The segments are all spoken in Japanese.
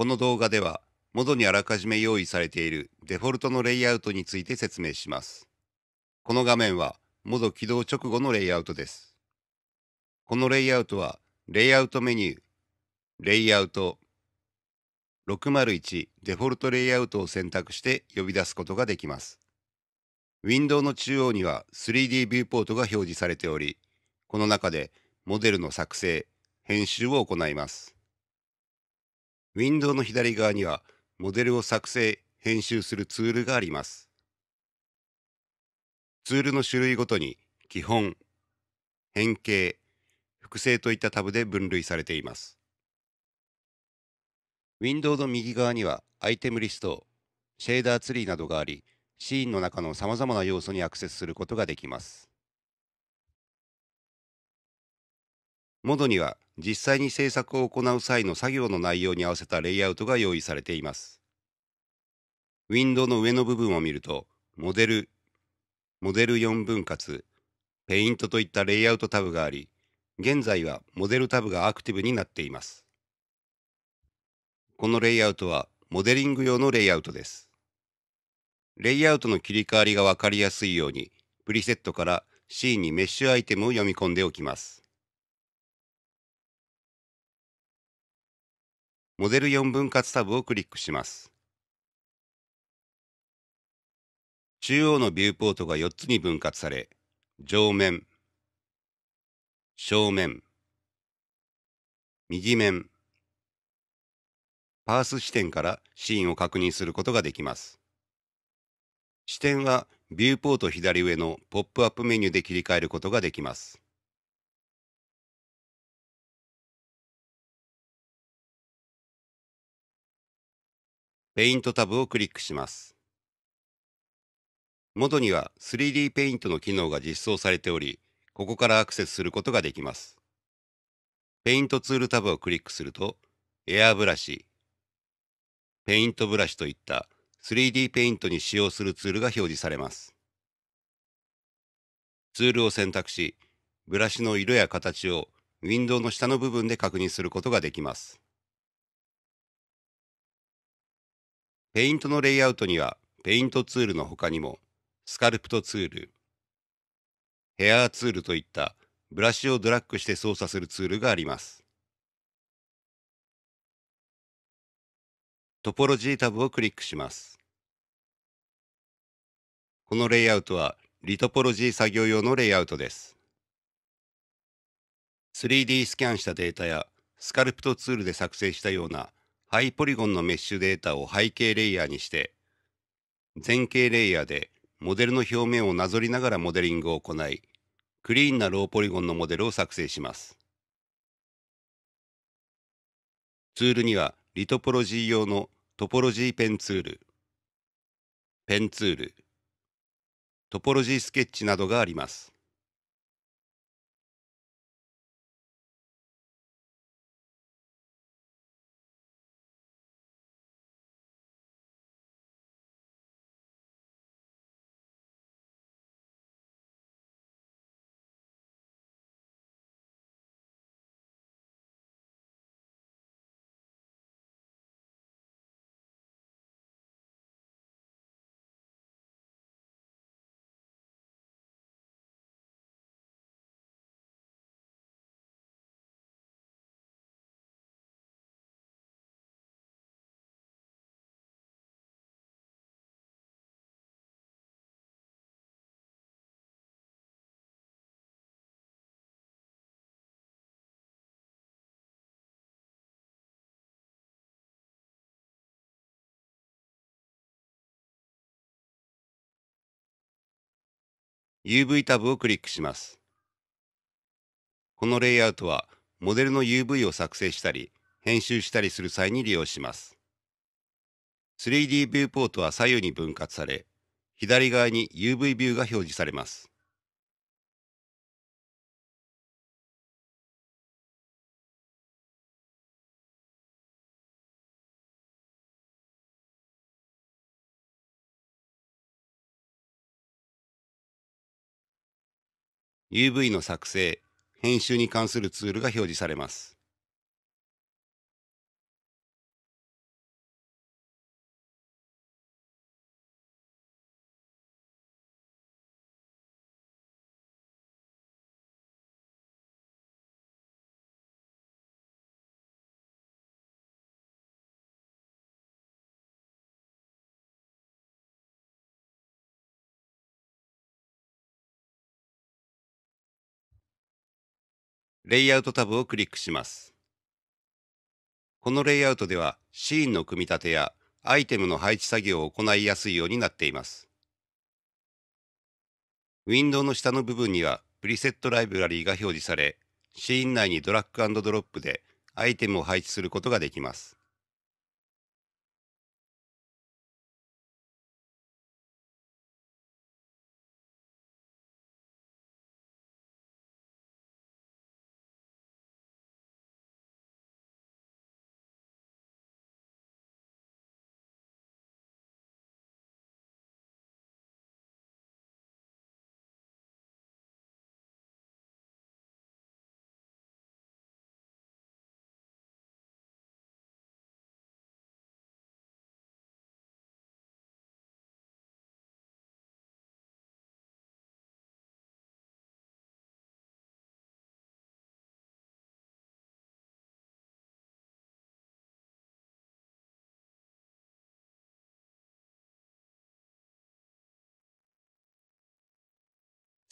この動画では、元にあらかじめ用意されているデフォルトのレイアウトについて説明します。この画面は、元起動直後のレイアウトです。このレイアウトは、レイアウトメニュー、レイアウト、601デフォルトレイアウトを選択して呼び出すことができます。ウィンドウの中央には 3D ビューポートが表示されており、この中でモデルの作成、編集を行います。ウィンドウの左側にはモデルを作成、編集するツールがあります。ツールの種類ごとに基本、変形、複製といったタブで分類されています。ウィンドウの右側にはアイテムリスト、シェーダーツリーなどがあり、シーンの中の様々な要素にアクセスすることができます。モドには実際に制作を行う際の作業の内容に合わせたレイアウトが用意されています。ウィンドウの上の部分を見ると、モデル、モデル4分割、ペイントといったレイアウトタブがあり、現在はモデルタブがアクティブになっています。このレイアウトはモデリング用のレイアウトです。レイアウトの切り替わりがわかりやすいように、プリセットから C にメッシュアイテムを読み込んでおきます。モデル4分割タブをクリックします。中央のビューポートが4つに分割され、上面、正面、右面、パース視点からシーンを確認することができます。視点はビューポート左上のポップアップメニューで切り替えることができます。ペイントタブをクリックします。元には 3D ペイントの機能が実装されており、ここからアクセスすることができます。ペイントツールタブをクリックすると、エアブラシ、ペイントブラシといった 3D ペイントに使用するツールが表示されます。ツールを選択し、ブラシの色や形をウィンドウの下の部分で確認することができます。ペイントのレイアウトには、ペイントツールの他にも、スカルプトツール、ヘアーツールといったブラシをドラッグして操作するツールがあります。トポロジータブをクリックします。このレイアウトはリトポロジー作業用のレイアウトです。3D スキャンしたデータやスカルプトツールで作成したようなハイポリゴンのメッシュデータを背景レイヤーにして、前景レイヤーでモデルの表面をなぞりながらモデリングを行い、クリーンなローポリゴンのモデルを作成します。ツールには、リトポロジー用のトポロジーペンツール、ペンツール、トポロジースケッチなどがあります。UV タブをクリックします。このレイアウトは、モデルの UV を作成したり、編集したりする際に利用します。3D ビューポートは左右に分割され、左側に UV ビューが表示されます。UV の作成、編集に関するツールが表示されます。レイアウトタブをクリックします。このレイアウトではシーンの組み立てやアイテムの配置作業を行いやすいようになっています。ウィンドウの下の部分にはプリセットライブラリーが表示され、シーン内にドラッグドロップでアイテムを配置することができます。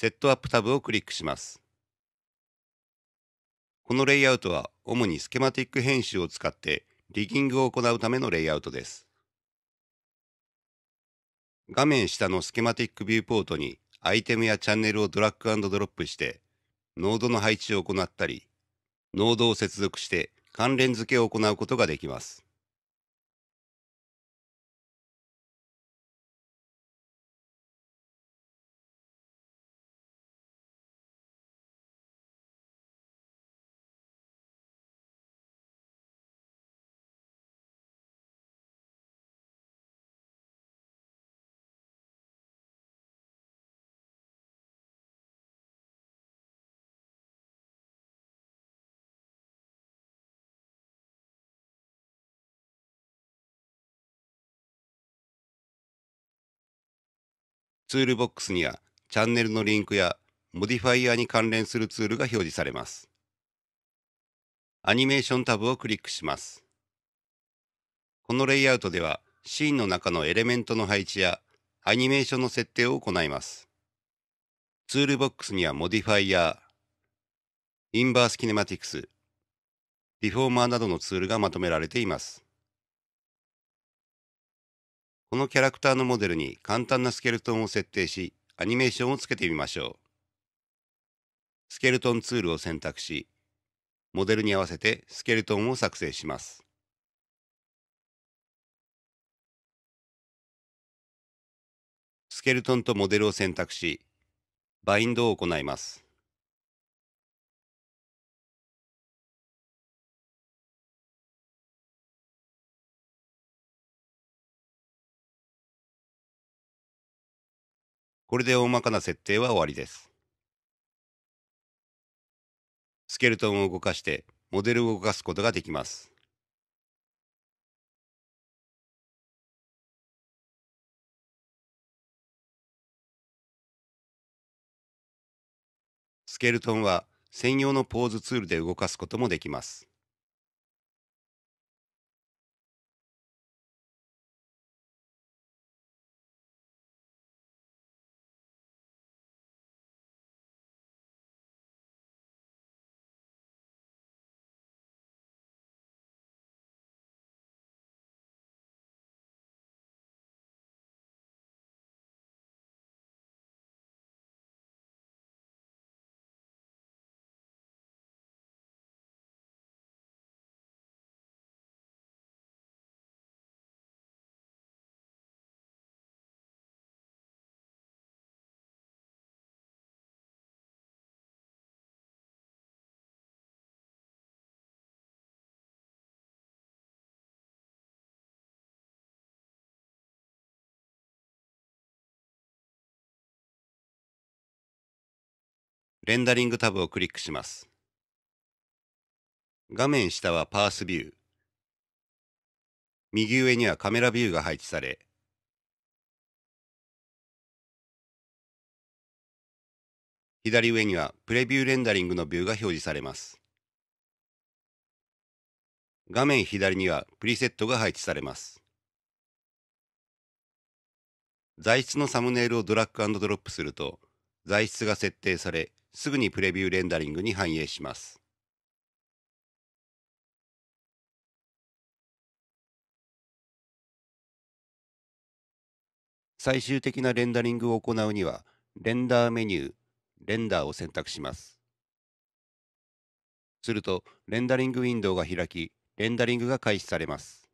セットアップタブをクリックします。このレイアウトは主にスケマティック編集を使ってリギングを行うためのレイアウトです。画面下のスケマティックビューポートにアイテムやチャンネルをドラッグアンドドロップしてノードの配置を行ったりノードを接続して関連付けを行うことができます。ツールボックスにはチャンネルのリンクやモディファイアに関連するツールが表示されます。アニメーションタブをクリックします。このレイアウトではシーンの中のエレメントの配置やアニメーションの設定を行います。ツールボックスにはモディファイア、インバースキネマティクス、リフォーマーなどのツールがまとめられています。このキャラクターのモデルに簡単なスケルトンを設定し、アニメーションをつけてみましょう。スケルトンツールを選択し、モデルに合わせてスケルトンを作成します。スケルトンとモデルを選択し、バインドを行います。これで大まかな設定は終わりです。スケルトンを動かして、モデルを動かすことができます。スケルトンは専用のポーズツールで動かすこともできます。レンダリングタブをクリックします。画面下はパースビュー。右上にはカメラビューが配置され、左上にはプレビューレンダリングのビューが表示されます。画面左にはプリセットが配置されます。材質のサムネイルをドラッグドロップすると、材質が設定され、すぐにプレビューレンダリングに反映します。最終的なレンダリングを行うには、レンダーメニュー、レンダーを選択します。すると、レンダリングウィンドウが開き、レンダリングが開始されます。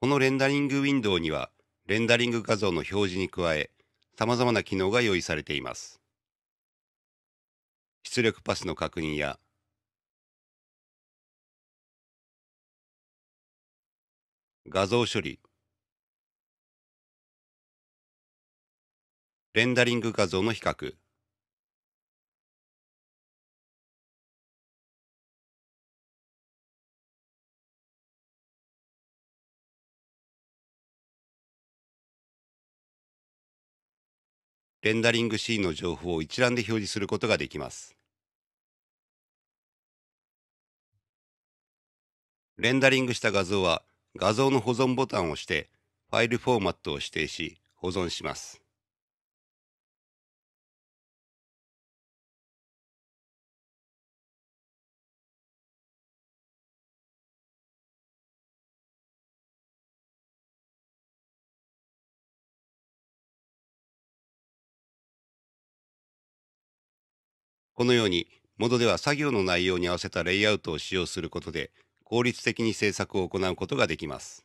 このレンダリングウィンドウには、レンダリング画像の表示に加え、さまざまな機能が用意されています。出力パスの確認や、画像処理、レンダリング画像の比較、レンダリングシーンの情報を一覧で表示することができます。レンダリングした画像は画像の保存ボタンを押してファイルフォーマットを指定し保存します。このように、モドでは作業の内容に合わせたレイアウトを使用することで、効率的に制作を行うことができます。